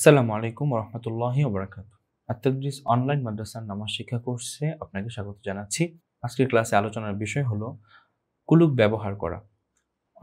আসসালামু আলাইকুম রহমতুল্লাহি ওবরাকাত আত্মদ্রিস অনলাইন মাদ্রাসার নামাজ শিক্ষা কোর্সে আপনাকে স্বাগত জানাচ্ছি আজকের ক্লাসে আলোচনার বিষয় হলো কুলুক ব্যবহার করা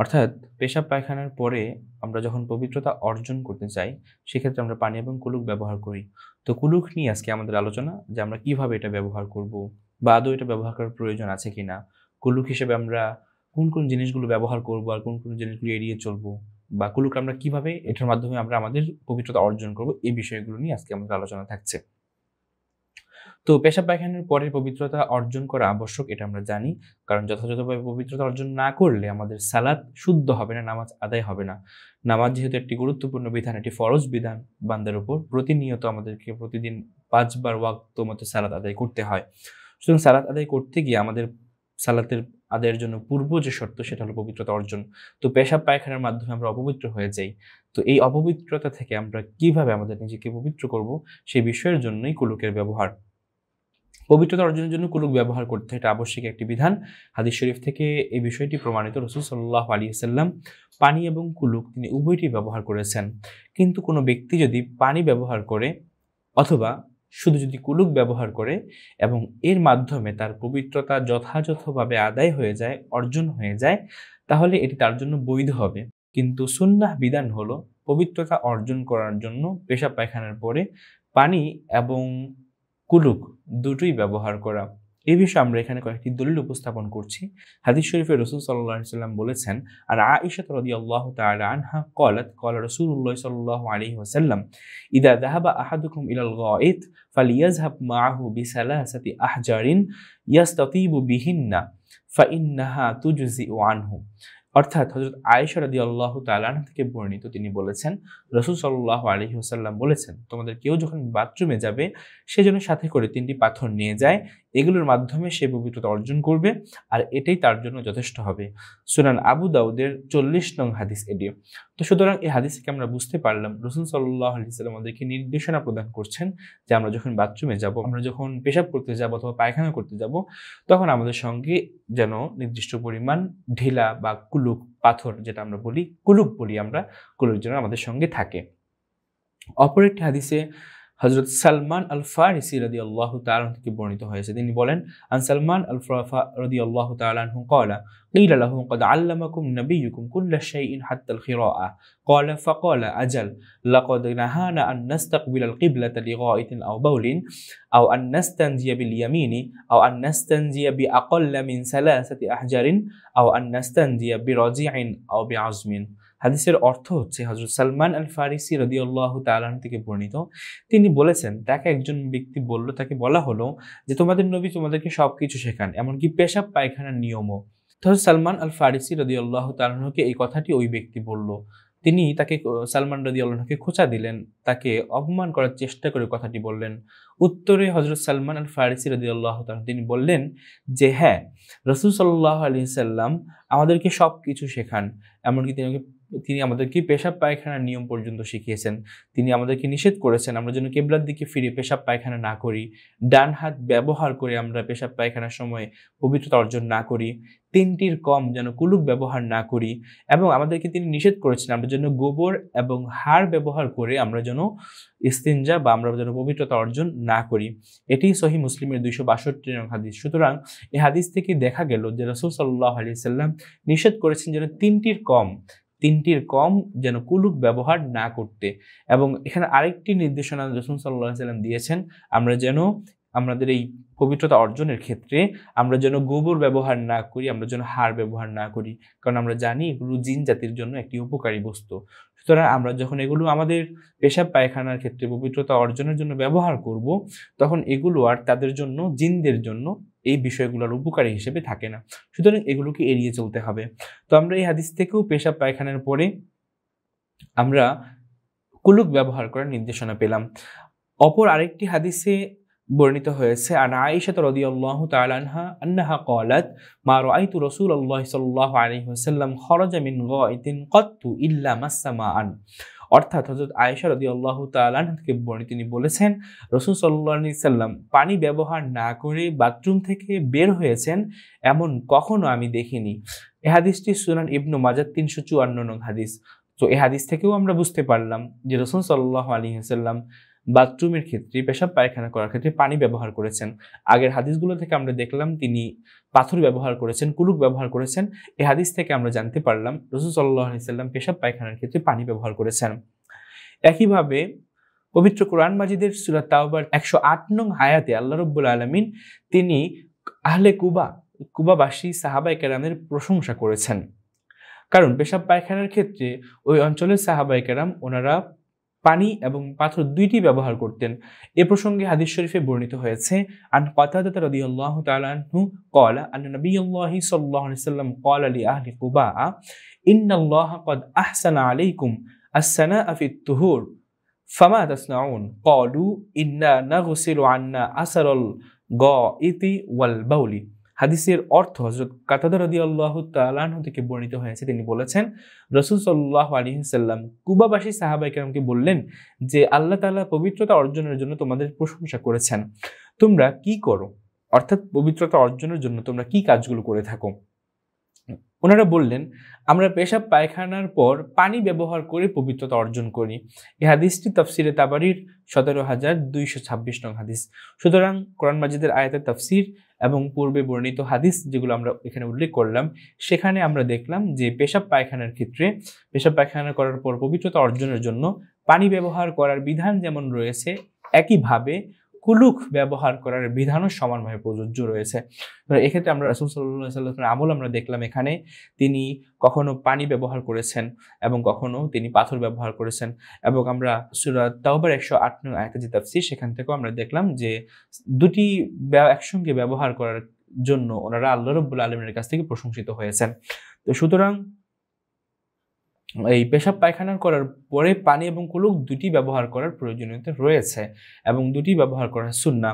অর্থাৎ পেশাব পায়খানার পরে আমরা যখন পবিত্রতা অর্জন করতে চাই সেক্ষেত্রে আমরা পানি এবং কুলুক ব্যবহার করি তো কুলুক নিয়ে আজকে আমাদের আলোচনা যে আমরা কিভাবে এটা ব্যবহার করব বা আদৌ এটা ব্যবহার করার প্রয়োজন আছে কি না কুলুক হিসেবে আমরা কোন কোন জিনিসগুলো ব্যবহার করব আর কোন কোন জিনিসগুলো এড়িয়ে চলবো বা কুলুক আমরা কিভাবে এটার মাধ্যমে আমরা আমাদের পবিত্রতা অর্জন করব এই বিষয়গুলো নিয়ে আজকে আমাদের আলোচনা থাকছে তো পেশাব পায়খানার পরে পবিত্রতা অর্জন করা আবশ্যক এটা আমরা জানি কারণ যথাযথভাবে পবিত্রতা অর্জন না করলে আমাদের সালাদ শুদ্ধ হবে না নামাজ আদায় হবে না নামাজ যেহেতু একটি গুরুত্বপূর্ণ বিধান এটি ফরজ বিধান বান্দার উপর প্রতিনিয়ত আমাদেরকে প্রতিদিন পাঁচবার ওয়াক্ত মতো সালাদ আদায় করতে হয় সুতরাং সালাদ আদায় করতে গিয়ে আমাদের সালাতের আদায়ের জন্য পূর্ব যে শর্ত সেটা হলো পবিত্রতা অর্জন তো পেশাব পায়খানার মাধ্যমে আমরা অপবিত্র হয়ে যাই তো এই অপবিত্রতা থেকে আমরা কিভাবে আমাদের নিজেকে পবিত্র করব সেই বিষয়ের জন্যই কুলুকের ব্যবহার পবিত্রতা অর্জনের জন্য কুলুক ব্যবহার করতে এটা আবশ্যিক একটি বিধান হাদিস শরীফ থেকে এই বিষয়টি প্রমাণিত রসুল সাল্লাহ আলী সাল্লাম পানি এবং কুলুক তিনি উভয়টি ব্যবহার করেছেন কিন্তু কোনো ব্যক্তি যদি পানি ব্যবহার করে অথবা শুধু যদি কুলুক ব্যবহার করে এবং এর মাধ্যমে তার পবিত্রতা যথাযথভাবে আদায় হয়ে যায় অর্জন হয়ে যায় তাহলে এটি তার জন্য বৈধ হবে কিন্তু সুন্নাহ বিধান হলো পবিত্রতা অর্জন করার জন্য পেশা পায়খানার পরে পানি এবং কুলুক দুটোই ব্যবহার করা এ বিষয়ে আমরা এখানে কয়েকটি দলিল উপস্থাপন করছি হাদিস শরীফে রসুল সাল্লাহ সাল্লাম বলেছেন আর আইসাত রদি আল্লাহ আনহা কলাত কল রসুল্লাহ সাল্লাহ আলী ওসাল্লাম ইদা দাহাবা আহাদুকুম ইলাল গয়েত ফালিয়াজহাব মাহু বিসালাহাসাতি আহজারিন ইয়াস্তাতিবু বিহিন্না ফাইন্নাহা তুজজি ও আনহু অর্থাৎ হজরত আয়েশা রাদি আল্লাহ তালান থেকে বর্ণিত তিনি বলেছেন রসুল সাল্লাহ আলহি বলেছেন তোমাদের কেউ যখন বাথরুমে যাবে সে যেন সাথে করে তিনটি পাথর নিয়ে যায় এগুলোর মাধ্যমে সে পবিত্রতা অর্জন করবে আর এটাই তার জন্য যথেষ্ট হবে সুনান আবু দাউদের চল্লিশ নং হাদিস এটি তো সুতরাং এই হাদিস থেকে আমরা বুঝতে পারলাম রসুল সাল্লাহ আলি সাল্লাম আমাদেরকে নির্দেশনা প্রদান করছেন যে আমরা যখন বাথরুমে যাব আমরা যখন পেশাব করতে যাব অথবা পায়খানা করতে যাব তখন আমাদের সঙ্গে যেন নির্দিষ্ট পরিমাণ ঢিলা বা কুলুক পাথর যেটা আমরা বলি কুলুক বলি আমরা কুলুক যেন আমাদের সঙ্গে থাকে অপর একটি হাদিসে হজরত সালমান আল ফারিসি রদি আল্লাহ তালন থেকে বর্ণিত হয়েছে তিনি বলেন আন সালমান আল ফারফা الله تعالى عنه قال قيل له قد علمكم نبيكم كل شيء حتى القراءة قال فقال أجل لقد نهانا أن نستقبل القبلة لغائط أو بول أو أن نستنزي باليمين أو أن نستنزي بأقل من ثلاثة أحجار أو أن نستنزي برجيع أو بعزم হাদিসের অর্থ হচ্ছে হজরত সালমান আল ফারিসি রদিউল্লাহ তালান থেকে বর্ণিত তিনি বলেছেন তাকে একজন ব্যক্তি বলল তাকে বলা হলো যে তোমাদের নবী তোমাদেরকে সব কিছু শেখান এমনকি পেশাব পায়খানার নিয়মও ধর সালমান আল ফারিসি রদিউল্লাহ তালানহকে এই কথাটি ওই ব্যক্তি বলল তিনি তাকে সালমান রদি আল্লাহকে খোঁচা দিলেন তাকে অপমান করার চেষ্টা করে কথাটি বললেন উত্তরে হজরত সালমান আল ফারিসি রদি আল্লাহ তিনি বললেন যে হ্যাঁ রসুল সাল্লাহ আলি সাল্লাম আমাদেরকে সব কিছু শেখান এমনকি তিনি তিনি আমাদেরকে পেশাব পায়খানার নিয়ম পর্যন্ত শিখিয়েছেন তিনি আমাদেরকে নিষেধ করেছেন আমরা যেন কেবলার দিকে ফিরে পেশাব পায়খানা না করি ডান হাত ব্যবহার করে আমরা পেশাব পায়খানার সময় পবিত্রতা অর্জন না করি তিনটির কম যেন কুলুক ব্যবহার না করি এবং আমাদেরকে তিনি নিষেধ করেছেন আমরা যেন গোবর এবং হাড় ব্যবহার করে আমরা যেন ইস্তিনজা বা আমরা যেন পবিত্রতা অর্জন না করি এটি সহি মুসলিমের দুইশো বাষট্টি রং হাদিস সুতরাং এই হাদিস থেকে দেখা গেল যে রসুল সাল্লাহ আলি সাল্লাম নিষেধ করেছেন যেন তিনটির কম তিনটির কম যেন কুলুপ ব্যবহার না করতে এবং এখানে আরেকটি নির্দেশনা রসুন সাল্লাহ সাল্লাম দিয়েছেন আমরা যেন আমাদের এই পবিত্রতা অর্জনের ক্ষেত্রে আমরা যেন গোবর ব্যবহার না করি আমরা যেন হার ব্যবহার না করি কারণ আমরা জানি এগুলো জিন জাতির জন্য একটি উপকারী বস্তু সুতরাং আমরা যখন এগুলো আমাদের পেশাব পায়খানার ক্ষেত্রে পবিত্রতা অর্জনের জন্য ব্যবহার করব তখন এগুলো আর তাদের জন্য জিনদের জন্য এই বিষয়গুলোর উপকারী হিসেবে থাকে না সুতরাং এগুলোকে এড়িয়ে চলতে হবে তো আমরা এই হাদিস থেকেও পেশাব পায়খানার পরে আমরা কুলুক ব্যবহার করার নির্দেশনা পেলাম অপর আরেকটি হাদিসে বর্ণিত হয়েছে আন আয়েশাত রদিয়াল্লাহ তালানহা আন্নাহা কলাত মা রাই তু রসুল আল্লাহ সাল্লাহ আলী খরাজা মিন গিন কত্তু ইল্লা মাসামা আন অর্থাৎ হজরত আয়েশা রদি আল্লাহ তালানহাকে বর্ণিত তিনি বলেছেন রসুল সাল্লাল্লাহু সাল্লাম পানি ব্যবহার না করে বাথরুম থেকে বের হয়েছেন এমন কখনো আমি দেখিনি এ হাদিসটি সুনান ইবনু মাজার তিনশো চুয়ান্ন নং হাদিস তো এ হাদিস থেকেও আমরা বুঝতে পারলাম যে রসুল সাল্লাহ আলী হাসাল্লাম বাথরুমের ক্ষেত্রে পেশাব পায়খানা করার ক্ষেত্রে পানি ব্যবহার করেছেন আগের হাদিসগুলো থেকে আমরা দেখলাম তিনি পাথর ব্যবহার করেছেন কুলুক ব্যবহার করেছেন এ হাদিস থেকে আমরা জানতে পারলাম রসুল সাল্লি সাল্লাম পেশাব পায়খানার ক্ষেত্রে পানি ব্যবহার করেছেন একইভাবে পবিত্র কোরআন মাজিদের সুরাত তাওবার একশো আট নং হায়াতে আল্লাহ রব্বুল আলমিন তিনি আহলে কুবা কুবাবাসী সাহাবা কেরামের প্রশংসা করেছেন কারণ পেশাব পায়খানার ক্ষেত্রে ওই অঞ্চলের সাহাবাই কেরাম ওনারা পানি এবং পাথর দুইটি ব্যবহার করতেন এ প্রসঙ্গে হাদিস শরীফে বর্ণিত হয়েছে আন কথাদাতা রদি আল্লাহ তালাহু কলা আন নবী আল্লাহ সাল্লাহ সাল্লাম কল আলী আহলি কুবা ইন আল্লাহ কদ আহসানা আলাইকুম আসসানা আফি তুহুর ফামা তাসনাউন কলু ইন্না না গোসিল আন্না আসারল গ ইতি ওয়াল বাউলি হাদিসের অর্থ হজরত কাতাদা রদি আল্লাহ তালাহ থেকে বর্ণিত হয়েছে তিনি বলেছেন রসুল সাল্লাহ আলিহাল্লাম কুবাবাসী ইকরামকে বললেন যে আল্লাহ তালা পবিত্রতা অর্জনের জন্য তোমাদের প্রশংসা করেছেন তোমরা কি করো অর্থাৎ পবিত্রতা অর্জনের জন্য তোমরা কি কাজগুলো করে থাকো ওনারা বললেন আমরা পেশাব পায়খানার পর পানি ব্যবহার করে পবিত্রতা অর্জন করি এ হাদিসটি তফসিরে তাবারির সতেরো হাজার দুইশো ছাব্বিশ নং হাদিস সুতরাং কোরআন মাজিদের আয়তের তফসির এবং পূর্বে বর্ণিত হাদিস যেগুলো আমরা এখানে উল্লেখ করলাম সেখানে আমরা দেখলাম যে পেশাব পায়খানার ক্ষেত্রে পেশাব পায়খানা করার পর পবিত্রতা অর্জনের জন্য পানি ব্যবহার করার বিধান যেমন রয়েছে একইভাবে কুলুক ব্যবহার করার বিধানও সমানভাবে প্রযোজ্য রয়েছে এক্ষেত্রে আমরা রাসুল সাল্লাহ আমল আমরা দেখলাম এখানে তিনি কখনো পানি ব্যবহার করেছেন এবং কখনো তিনি পাথর ব্যবহার করেছেন এবং আমরা সুরা তাওবার একশো আট নয় আয়াতাজি তাফসির সেখান থেকেও আমরা দেখলাম যে দুটি একসঙ্গে ব্যবহার করার জন্য ওনারা আল্লাহ রব্বুল আলমের কাছ থেকে প্রশংসিত হয়েছেন তো সুতরাং এই পেশাব পায়খানা করার পরে পানি এবং কুলুক দুটি ব্যবহার করার প্রয়োজনীয়তা রয়েছে এবং দুটি ব্যবহার করা সুন্না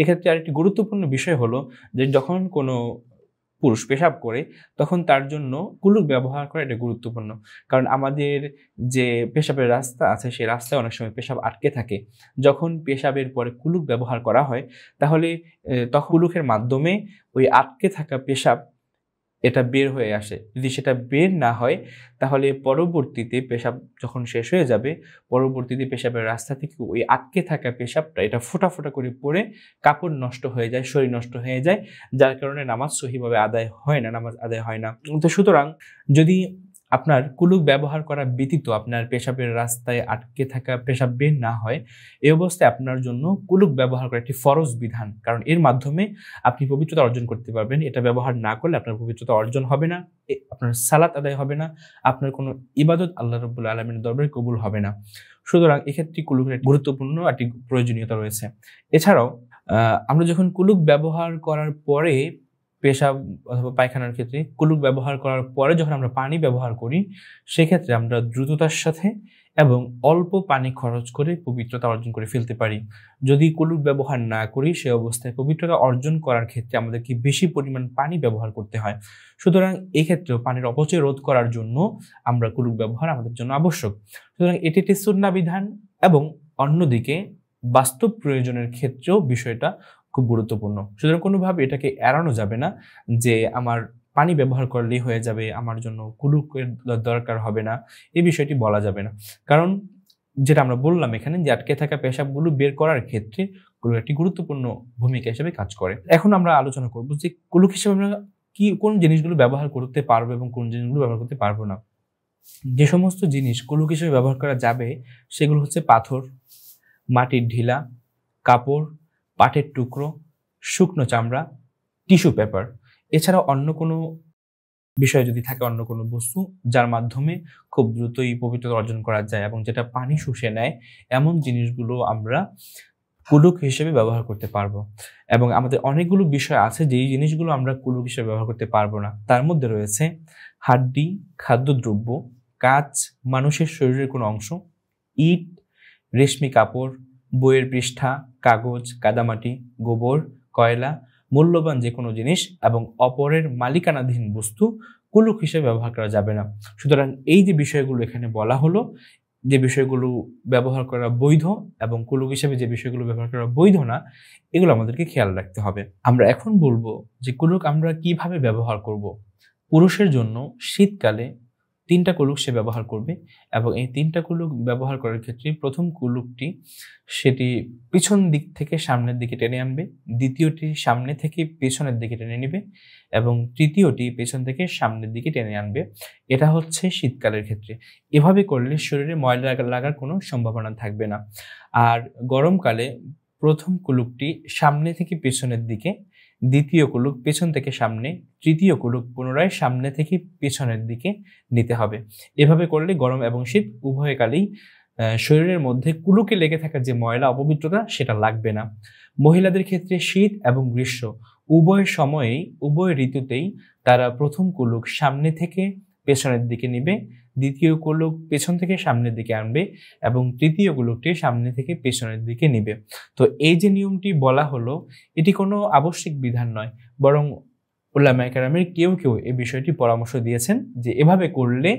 এক্ষেত্রে আরেকটি গুরুত্বপূর্ণ বিষয় হলো যে যখন কোনো পুরুষ পেশাব করে তখন তার জন্য কুলুক ব্যবহার করা এটা গুরুত্বপূর্ণ কারণ আমাদের যে পেশাবের রাস্তা আছে সেই রাস্তায় অনেক সময় পেশাব আটকে থাকে যখন পেশাবের পরে কুলুক ব্যবহার করা হয় তাহলে তখন কুলুকের মাধ্যমে ওই আটকে থাকা পেশাব এটা বের হয়ে আসে যদি সেটা বের না হয় তাহলে পরবর্তীতে পেশাব যখন শেষ হয়ে যাবে পরবর্তীতে পেশাবের রাস্তা থেকে ওই আটকে থাকা পেশাবটা এটা ফোটাফোটা করে পড়ে কাপড় নষ্ট হয়ে যায় শরীর নষ্ট হয়ে যায় যার কারণে নামাজ সহিভাবে আদায় হয় না নামাজ আদায় হয় না তো সুতরাং যদি আপনার কুলুক ব্যবহার করা ব্যতীত আপনার পেশাবের রাস্তায় আটকে থাকা পেশাব বের না হয় এই অবস্থায় আপনার জন্য কুলুক ব্যবহার করা একটি ফরজ বিধান কারণ এর মাধ্যমে আপনি পবিত্রতা অর্জন করতে পারবেন এটা ব্যবহার না করলে আপনার পবিত্রতা অর্জন হবে না আপনার সালাত আদায় হবে না আপনার কোনো ইবাদত আল্লাহ রব্বুল আলমের দরবারে কবুল হবে না সুতরাং এক্ষেত্রে কুলুকের একটি গুরুত্বপূর্ণ একটি প্রয়োজনীয়তা রয়েছে এছাড়াও আমরা যখন কুলুক ব্যবহার করার পরে পেশাব অথবা পায়খানার ক্ষেত্রে কুলুক ব্যবহার করার পরে যখন আমরা পানি ব্যবহার করি সেক্ষেত্রে আমরা দ্রুততার সাথে এবং অল্প পানি খরচ করে পবিত্রতা অর্জন করে ফেলতে পারি যদি কুলুক ব্যবহার না করি সে অবস্থায় পবিত্রতা অর্জন করার ক্ষেত্রে আমাদেরকে বেশি পরিমাণ পানি ব্যবহার করতে হয় সুতরাং এক্ষেত্রেও পানির অপচয় রোধ করার জন্য আমরা কুলুক ব্যবহার আমাদের জন্য আবশ্যক সুতরাং এটি একটি সুন্না বিধান এবং অন্যদিকে বাস্তব প্রয়োজনের ক্ষেত্রেও বিষয়টা খুব গুরুত্বপূর্ণ সুতরাং কোনোভাবে এটাকে এড়ানো যাবে না যে আমার পানি ব্যবহার করলেই হয়ে যাবে আমার জন্য কুলুকের দরকার হবে না এই বিষয়টি বলা যাবে না কারণ যেটা আমরা বললাম এখানে যে আটকে থাকা পেশাবগুলো বের করার ক্ষেত্রে কুলুক একটি গুরুত্বপূর্ণ ভূমিকা হিসেবে কাজ করে এখন আমরা আলোচনা করব যে কুলুক হিসেবে আমরা কি কোন জিনিসগুলো ব্যবহার করতে পারবো এবং কোন জিনিসগুলো ব্যবহার করতে পারবো না যে সমস্ত জিনিস কুলুক হিসেবে ব্যবহার করা যাবে সেগুলো হচ্ছে পাথর মাটির ঢিলা কাপড় পাটের টুকরো শুকনো চামড়া টিস্যু পেপার এছাড়া অন্য কোনো বিষয় যদি থাকে অন্য কোনো বস্তু যার মাধ্যমে খুব দ্রুতই পবিত্রতা অর্জন করা যায় এবং যেটা পানি শুষে নেয় এমন জিনিসগুলো আমরা কুলুক হিসেবে ব্যবহার করতে পারবো এবং আমাদের অনেকগুলো বিষয় আছে যেই জিনিসগুলো আমরা কুলুক হিসেবে ব্যবহার করতে পারবো না তার মধ্যে রয়েছে হাড্ডি খাদ্যদ্রব্য কাঁচ মানুষের শরীরের কোনো অংশ ইট রেশমি কাপড় বইয়ের পৃষ্ঠা কাগজ কাদামাটি গোবর কয়লা মূল্যবান যে কোনো জিনিস এবং অপরের মালিকানাধীন বস্তু কুলুক হিসেবে ব্যবহার করা যাবে না সুতরাং এই যে বিষয়গুলো এখানে বলা হলো যে বিষয়গুলো ব্যবহার করা বৈধ এবং কুলুক হিসেবে যে বিষয়গুলো ব্যবহার করা বৈধ না এগুলো আমাদেরকে খেয়াল রাখতে হবে আমরা এখন বলবো যে কুলুক আমরা কিভাবে ব্যবহার করব। পুরুষের জন্য শীতকালে তিনটা কুলুক সে ব্যবহার করবে এবং এই তিনটা কুলুক ব্যবহার করার ক্ষেত্রে প্রথম কুলুকটি সেটি পিছন দিক থেকে সামনের দিকে টেনে আনবে দ্বিতীয়টি সামনে থেকে পেছনের দিকে টেনে নেবে এবং তৃতীয়টি পেছন থেকে সামনের দিকে টেনে আনবে এটা হচ্ছে শীতকালের ক্ষেত্রে এভাবে করলে শরীরে ময়লা লাগার কোনো সম্ভাবনা থাকবে না আর গরমকালে প্রথম কুলুকটি সামনে থেকে পেছনের দিকে দ্বিতীয় কুলুক পেছন থেকে সামনে তৃতীয় কুলুক পুনরায় সামনে থেকে পেছনের দিকে নিতে হবে এভাবে করলে গরম এবং শীত উভয়কালেই শরীরের মধ্যে কুলুকে লেগে থাকা যে ময়লা অপবিত্রতা সেটা লাগবে না মহিলাদের ক্ষেত্রে শীত এবং গ্রীষ্ম উভয় সময়েই উভয় ঋতুতেই তারা প্রথম কুলুক সামনে থেকে পেছনের দিকে নিবে দ্বিতীয় গোলক পেছন থেকে সামনের দিকে আনবে এবং তৃতীয় গোলকটি সামনে থেকে পেছনের দিকে নিবে তো এই যে নিয়মটি বলা হলো এটি কোনো আবশ্যিক বিধান নয় বরং উল্লামা একরামের কেউ কেউ এই বিষয়টি পরামর্শ দিয়েছেন যে এভাবে করলে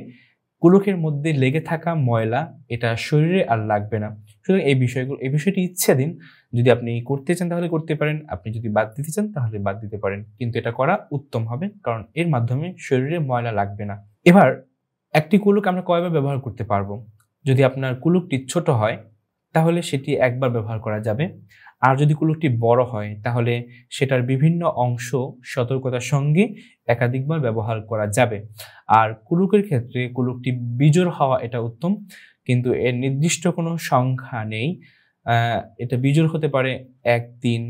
গোলকের মধ্যে লেগে থাকা ময়লা এটা শরীরে আর লাগবে না সুতরাং এই বিষয়গুলো এই বিষয়টি ইচ্ছে দিন যদি আপনি করতে চান তাহলে করতে পারেন আপনি যদি বাদ দিতে চান তাহলে বাদ দিতে পারেন কিন্তু এটা করা উত্তম হবে কারণ এর মাধ্যমে শরীরে ময়লা লাগবে না এবার একটি কুলুক আমরা কয়বার ব্যবহার করতে পারবো যদি আপনার কুলুকটি ছোট হয় তাহলে সেটি একবার ব্যবহার করা যাবে আর যদি কুলুকটি বড় হয় তাহলে সেটার বিভিন্ন অংশ সতর্কতার সঙ্গে একাধিকবার ব্যবহার করা যাবে আর কুলুকের ক্ষেত্রে কুলুকটি বিজোড় হওয়া এটা উত্তম কিন্তু এর নির্দিষ্ট কোনো সংখ্যা নেই এটা বিজোড় হতে পারে এক তিন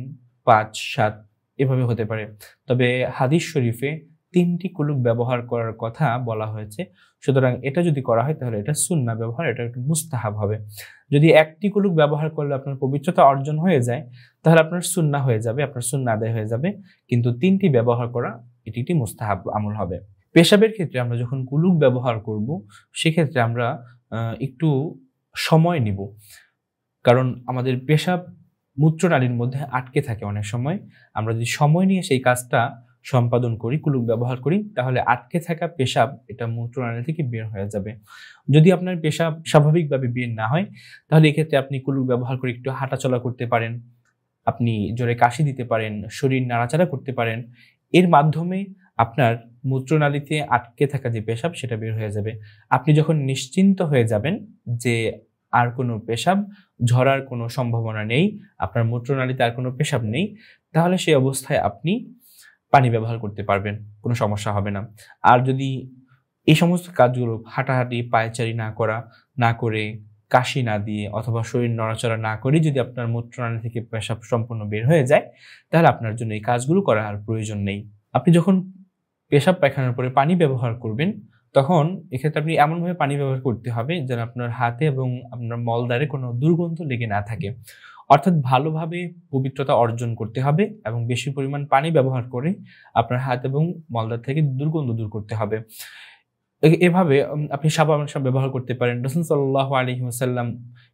পাঁচ সাত এভাবে হতে পারে তবে হাদিস শরীফে তিনটি কুলুক ব্যবহার করার কথা বলা হয়েছে সুতরাং এটা যদি করা হয় তাহলে এটা সুন্না ব্যবহার এটা একটু মুস্তাহাব হবে যদি একটি কুলুক ব্যবহার করলে আপনার পবিত্রতা অর্জন হয়ে যায় তাহলে আপনার সুন্না হয়ে যাবে আপনার সুন্না আদায় হয়ে যাবে কিন্তু তিনটি ব্যবহার করা এটি একটি মুস্তাহাব আমল হবে পেশাবের ক্ষেত্রে আমরা যখন কুলুক ব্যবহার করব সেক্ষেত্রে আমরা একটু সময় নিব কারণ আমাদের পেশাব মূত্রনালীর মধ্যে আটকে থাকে অনেক সময় আমরা যদি সময় নিয়ে সেই কাজটা সম্পাদন করি কুলুক ব্যবহার করি তাহলে আটকে থাকা পেশাব এটা মূত্রনালী থেকে বের হয়ে যাবে যদি আপনার পেশাব স্বাভাবিকভাবে বের না হয় তাহলে এক্ষেত্রে আপনি কুলুক ব্যবহার করে একটু হাঁটাচলা করতে পারেন আপনি জোরে কাশি দিতে পারেন শরীর নাড়াচাড়া করতে পারেন এর মাধ্যমে আপনার মূত্রনালীতে আটকে থাকা যে পেশাব সেটা বের হয়ে যাবে আপনি যখন নিশ্চিন্ত হয়ে যাবেন যে আর কোনো পেশাব ঝরার কোনো সম্ভাবনা নেই আপনার মূত্রনালীতে আর কোনো পেশাব নেই তাহলে সেই অবস্থায় আপনি পানি ব্যবহার করতে পারবেন কোনো সমস্যা হবে না আর যদি এই সমস্ত কাজগুলো হাঁটাহাঁটি পায়চারি না করা না করে কাশি না দিয়ে অথবা শরীর নড়াচড়া না করে যদি আপনার মূত্রনালী থেকে পেশাব সম্পূর্ণ বের হয়ে যায় তাহলে আপনার জন্য এই কাজগুলো করার আর প্রয়োজন নেই আপনি যখন পেশাব পায়খানার পরে পানি ব্যবহার করবেন তখন এক্ষেত্রে আপনি এমনভাবে পানি ব্যবহার করতে হবে যেন আপনার হাতে এবং আপনার মলদারে কোনো দুর্গন্ধ লেগে না থাকে অর্থাৎ ভালোভাবে পবিত্রতা অর্জন করতে হবে এবং বেশি পরিমাণ পানি ব্যবহার করে আপনার হাত এবং মলদার থেকে দুর্গন্ধ দূর করতে হবে এভাবে আপনি সাবান সব ব্যবহার করতে পারেন রসুন সাল্লাহ আলী সাল্লাম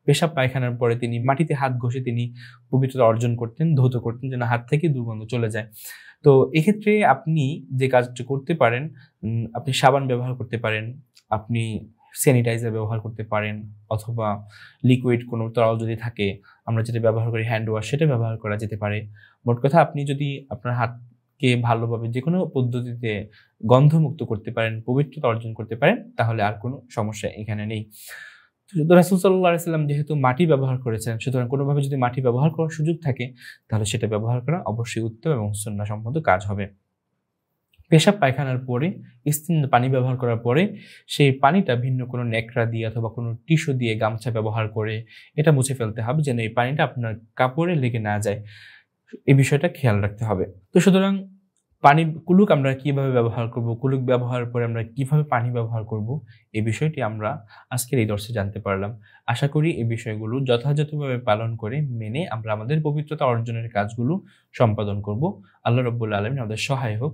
পেশাব পায়খানার পরে তিনি মাটিতে হাত ঘষে তিনি পবিত্রতা অর্জন করতেন ধৌত করতেন যেন হাত থেকে দুর্গন্ধ চলে যায় তো এক্ষেত্রে আপনি যে কাজটি করতে পারেন আপনি সাবান ব্যবহার করতে পারেন আপনি স্যানিটাইজার ব্যবহার করতে পারেন অথবা লিকুইড কোনো তরল যদি থাকে আমরা যেটা ব্যবহার করি হ্যান্ড ওয়াশ সেটা ব্যবহার করা যেতে পারে মোট কথা আপনি যদি আপনার হাতকে ভালোভাবে যে কোনো পদ্ধতিতে গন্ধমুক্ত করতে পারেন পবিত্রতা অর্জন করতে পারেন তাহলে আর কোনো সমস্যা এখানে নেই রাসুল সাল্লাহ সাল্লাম যেহেতু মাটি ব্যবহার করেছেন সুতরাং কোনোভাবে যদি মাটি ব্যবহার করার সুযোগ থাকে তাহলে সেটা ব্যবহার করা অবশ্যই উত্তম এবং সন্ন্যাসম্মত কাজ হবে পেশাব পায়খানার পরে স্তিন পানি ব্যবহার করার পরে সেই পানিটা ভিন্ন কোনো ন্যাকড়া দিয়ে অথবা কোনো টিস্যু দিয়ে গামছা ব্যবহার করে এটা মুছে ফেলতে হবে যেন এই পানিটা আপনার কাপড়ে লেগে না যায় এই বিষয়টা খেয়াল রাখতে হবে তো সুতরাং পানি কুলুক আমরা কিভাবে ব্যবহার করব কুলুক ব্যবহার করে আমরা কিভাবে পানি ব্যবহার করব এই বিষয়টি আমরা আজকের এই দর্শে জানতে পারলাম আশা করি এই বিষয়গুলো যথাযথভাবে পালন করে মেনে আমরা আমাদের পবিত্রতা অর্জনের কাজগুলো সম্পাদন করব আল্লাহ রব্বুল আলমিন আমাদের সহায় হোক